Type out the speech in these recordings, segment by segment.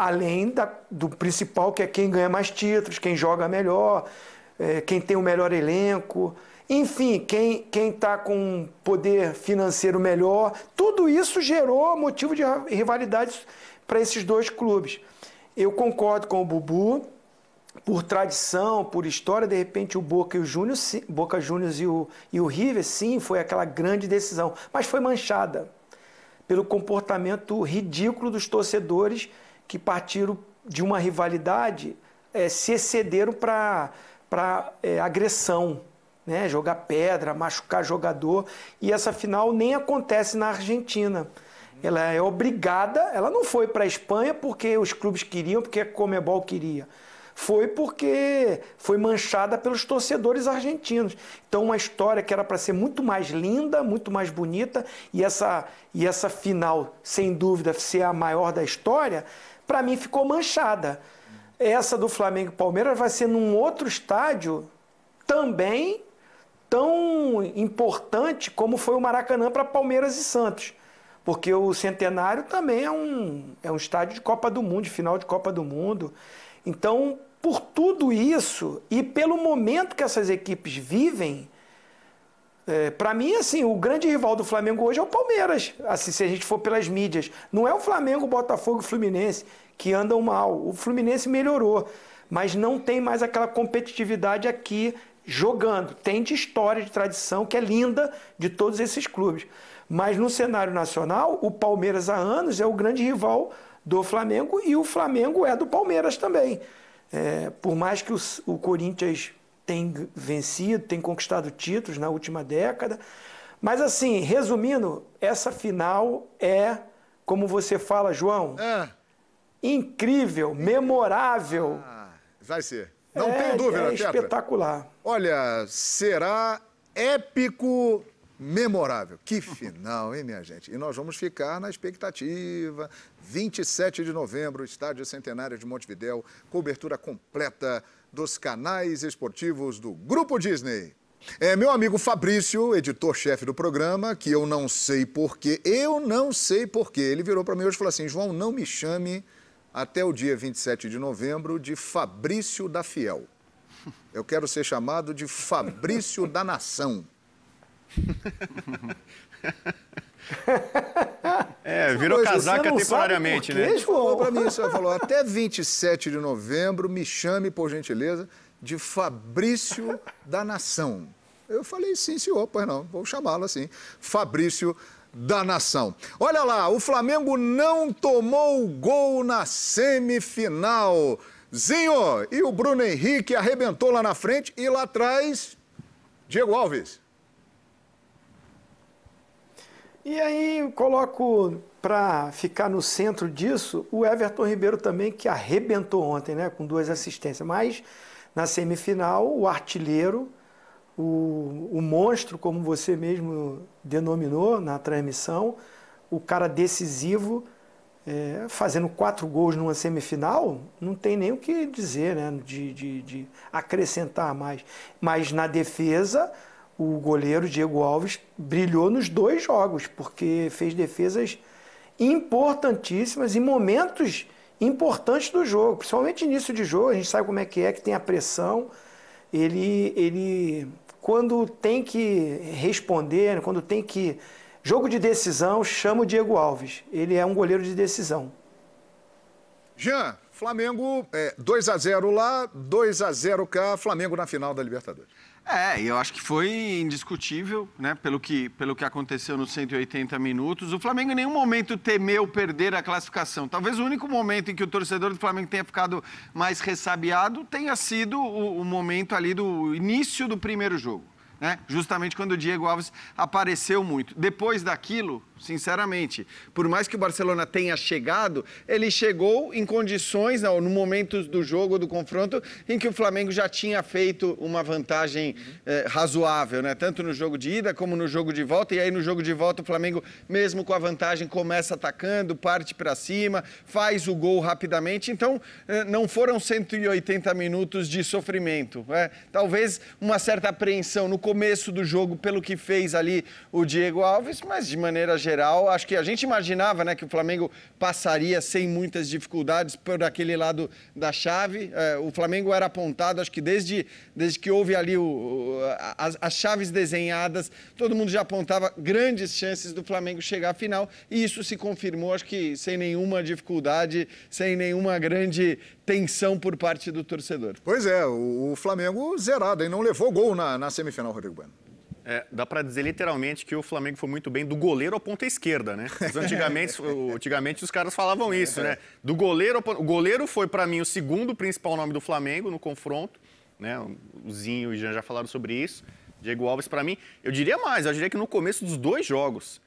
além da, do principal, que é quem ganha mais títulos, quem joga melhor, é, quem tem o melhor elenco, enfim, quem está com um poder financeiro melhor. Tudo isso gerou motivo de rivalidades para esses dois clubes. Eu concordo com o Bubu, por tradição, por história, de repente o Boca e o Júnior, Boca Júnior e o, e o River, sim, foi aquela grande decisão, mas foi manchada pelo comportamento ridículo dos torcedores que partiram de uma rivalidade é, se excederam para é, eh, agressão, né? jogar pedra, machucar jogador. E essa final nem acontece na Argentina. Ela é obrigada, ela não foi para a Espanha porque os clubes queriam, porque a Comebol queria. Foi porque foi manchada pelos torcedores argentinos. Então, uma história que era para ser muito mais linda, muito mais bonita, e essa, e essa final, sem dúvida, ser a maior da história, para mim ficou manchada. Essa do Flamengo e Palmeiras vai ser num outro estádio também tão importante como foi o Maracanã para Palmeiras e Santos. Porque o Centenário também é um, é um estádio de Copa do Mundo, de final de Copa do Mundo. Então, por tudo isso e pelo momento que essas equipes vivem, é, para mim, assim, o grande rival do Flamengo hoje é o Palmeiras, assim, se a gente for pelas mídias. Não é o Flamengo, Botafogo e Fluminense que andam mal. O Fluminense melhorou, mas não tem mais aquela competitividade aqui jogando. Tem de história, de tradição, que é linda de todos esses clubes. Mas no cenário nacional, o Palmeiras há anos é o grande rival do Flamengo e o Flamengo é do Palmeiras também. É, por mais que o, o Corinthians tem vencido, tem conquistado títulos na última década. Mas assim, resumindo, essa final é, como você fala, João, é. incrível, memorável. Ah, vai ser. Não é, tem dúvida, é espetacular. Olha, será épico memorável. Que final, hein, minha gente? E nós vamos ficar na expectativa. 27 de novembro, Estádio Centenário de Montevidéu, cobertura completa dos canais esportivos do Grupo Disney. É meu amigo Fabrício, editor-chefe do programa, que eu não sei porquê, eu não sei porquê, ele virou para mim hoje e falou assim, João, não me chame até o dia 27 de novembro de Fabrício da Fiel. Eu quero ser chamado de Fabrício da Nação. É, virou casaca temporariamente, né? Ele falou pra mim isso, ele falou, até 27 de novembro, me chame, por gentileza, de Fabrício da Nação. Eu falei, sim, senhor, pois não, vou chamá-lo assim, Fabrício da Nação. Olha lá, o Flamengo não tomou gol na semifinal. Zinho, e o Bruno Henrique arrebentou lá na frente e lá atrás, Diego Alves. E aí eu coloco para ficar no centro disso o Everton Ribeiro também, que arrebentou ontem, né? Com duas assistências. Mas na semifinal, o artilheiro, o, o monstro, como você mesmo denominou na transmissão, o cara decisivo. É, fazendo quatro gols numa semifinal, não tem nem o que dizer, né? De, de, de acrescentar mais. Mas na defesa, o goleiro Diego Alves brilhou nos dois jogos, porque fez defesas importantíssimas em momentos importantes do jogo, principalmente início de jogo, a gente sabe como é que é, que tem a pressão. Ele, ele quando tem que responder, quando tem que. Jogo de decisão, chama o Diego Alves. Ele é um goleiro de decisão. Jean, Flamengo é, 2 a 0 lá, 2 a 0 cá, Flamengo na final da Libertadores. É, eu acho que foi indiscutível, né? Pelo que, pelo que aconteceu nos 180 minutos. O Flamengo em nenhum momento temeu perder a classificação. Talvez o único momento em que o torcedor do Flamengo tenha ficado mais ressabiado tenha sido o, o momento ali do início do primeiro jogo. Né? Justamente quando o Diego Alves apareceu muito. Depois daquilo, sinceramente, por mais que o Barcelona tenha chegado, ele chegou em condições, não, no momento do jogo, do confronto, em que o Flamengo já tinha feito uma vantagem eh, razoável, né? Tanto no jogo de ida como no jogo de volta. E aí no jogo de volta o Flamengo, mesmo com a vantagem, começa atacando, parte para cima, faz o gol rapidamente. Então, eh, não foram 180 minutos de sofrimento. Né? Talvez uma certa apreensão no começo do jogo pelo que fez ali o Diego Alves, mas de maneira geral, acho que a gente imaginava né, que o Flamengo passaria sem muitas dificuldades por aquele lado da chave. É, o Flamengo era apontado, acho que desde, desde que houve ali o, o, as, as chaves desenhadas, todo mundo já apontava grandes chances do Flamengo chegar à final e isso se confirmou, acho que sem nenhuma dificuldade, sem nenhuma grande tensão por parte do torcedor. Pois é, o, Flamengo zerado, e não levou gol na, na semifinal, Rodrigo Bueno. É, dá para dizer literalmente que o Flamengo foi muito bem do goleiro à ponta esquerda, né? Antigamente, antigamente os caras falavam isso, né? Do goleiro, o goleiro foi para mim o segundo principal nome do Flamengo no confronto, né? O Zinho e o Jean já falaram sobre isso. Diego Alves para mim, eu diria mais, eu diria que no começo dos dois jogos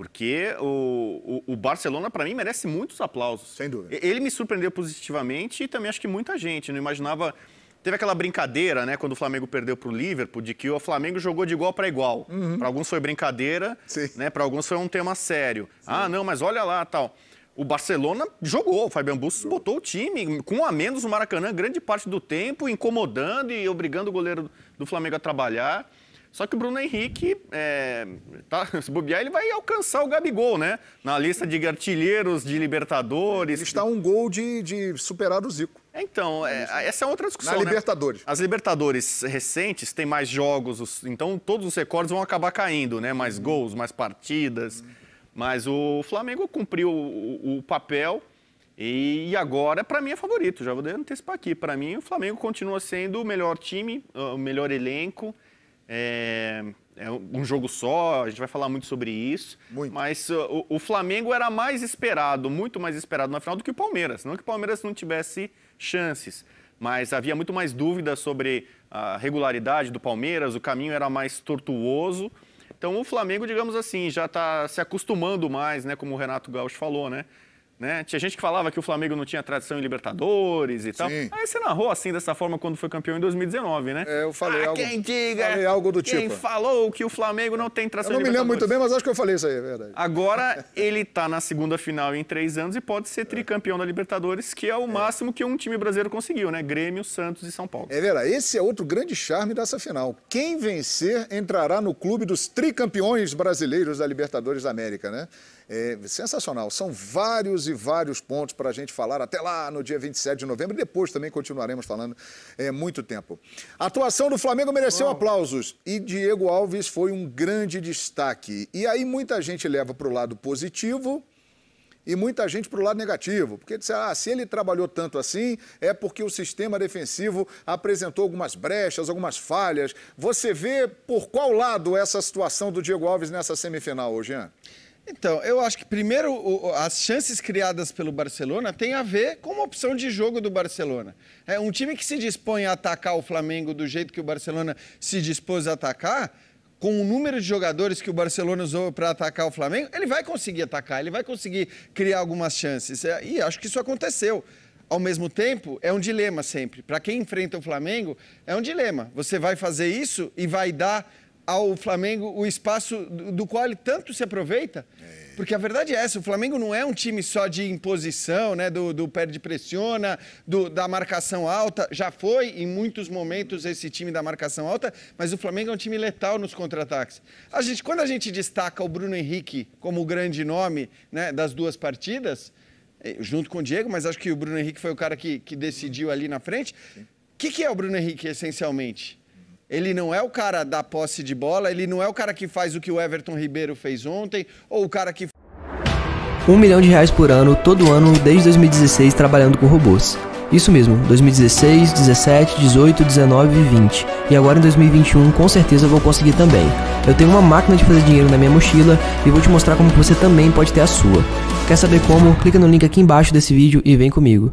porque o, o, o Barcelona, para mim, merece muitos aplausos. Sem dúvida. Ele me surpreendeu positivamente e também acho que muita gente. Não imaginava. Teve aquela brincadeira, né, quando o Flamengo perdeu para o Liverpool, de que o Flamengo jogou de igual para igual. Uhum. Para alguns foi brincadeira, Sim. né? Para alguns foi um tema sério. Sim. Ah, não, mas olha lá, tal. O Barcelona jogou, o Fabian Bustos botou o time com a menos no Maracanã grande parte do tempo, incomodando e obrigando o goleiro do Flamengo a trabalhar. Só que o Bruno Henrique, é, tá, se bobear, ele vai alcançar o Gabigol, né? Na lista de artilheiros de Libertadores. Ele está um gol de, de superar o Zico. Então, é, essa é outra discussão. Na né? Libertadores. Né? As Libertadores recentes têm mais jogos, os, então todos os recordes vão acabar caindo, né? Mais hum. gols, mais partidas. Hum. Mas o Flamengo cumpriu o, o papel e agora, para mim, é favorito. Já vou antecipar aqui. Para mim, o Flamengo continua sendo o melhor time, o melhor elenco. É, é um jogo só, a gente vai falar muito sobre isso. Muito. Mas uh, o, o, Flamengo era mais esperado, muito mais esperado na final do que o Palmeiras. Não que o Palmeiras não tivesse chances, mas havia muito mais dúvidas sobre a regularidade do Palmeiras, o caminho era mais tortuoso. Então o Flamengo, digamos assim, já está se acostumando mais, né, como o Renato Gaúcho falou, né? Né? Tinha gente que falava que o Flamengo não tinha tradição em Libertadores e tal. Sim. Aí você narrou assim, dessa forma, quando foi campeão em 2019, né? É, eu falei ah, algo. Quem diga. Falei algo do quem tipo. Quem falou que o Flamengo não tem tradição em Libertadores. Eu não me lembro muito bem, mas acho que eu falei isso aí, é verdade. Agora, ele está na segunda final em três anos e pode ser tricampeão da Libertadores, que é o é. máximo que um time brasileiro conseguiu, né? Grêmio, Santos e São Paulo. É verdade. Esse é outro grande charme dessa final. Quem vencer entrará no clube dos tricampeões brasileiros da Libertadores da América, né? É sensacional. São vários e vários pontos para a gente falar até lá no dia 27 de novembro. Depois também continuaremos falando é, muito tempo. A atuação do Flamengo mereceu Bom. aplausos e Diego Alves foi um grande destaque. E aí muita gente leva para o lado positivo e muita gente para o lado negativo, porque disseram, ah, se ele trabalhou tanto assim, é porque o sistema defensivo apresentou algumas brechas, algumas falhas. Você vê por qual lado essa situação do Diego Alves nessa semifinal hoje, Jean? Então, eu acho que primeiro o, as chances criadas pelo Barcelona têm a ver com uma opção de jogo do Barcelona. É um time que se dispõe a atacar o Flamengo do jeito que o Barcelona se dispôs a atacar, com o número de jogadores que o Barcelona usou para atacar o Flamengo, ele vai conseguir atacar, ele vai conseguir criar algumas chances. É, e acho que isso aconteceu ao mesmo tempo, é um dilema sempre. Para quem enfrenta o Flamengo, é um dilema. Você vai fazer isso e vai dar ao Flamengo o espaço do qual ele tanto se aproveita. É. Porque a verdade é essa, o Flamengo não é um time só de imposição, né? Do, do perde pressiona, do, da marcação alta. Já foi em muitos momentos esse time da marcação alta, mas o Flamengo é um time letal nos contra-ataques. A gente, quando a gente destaca o Bruno Henrique como o grande nome né, das duas partidas, eh, junto com o Diego, mas acho que o Bruno Henrique foi o cara que, que decidiu ali na frente. O que, que é o Bruno Henrique, essencialmente? Ele não é o cara da posse de bola, ele não é o cara que faz o que o Everton Ribeiro fez ontem, ou o cara que. Um milhão de reais por ano, todo ano, desde 2016, trabalhando com robôs. Isso mesmo, 2016, 17, 18, 19 e 20. E agora em 2021 com certeza vou conseguir também. Eu tenho uma máquina de fazer dinheiro na minha mochila e vou te mostrar como você também pode ter a sua. Quer saber como? Clica no link aqui embaixo desse vídeo e vem comigo.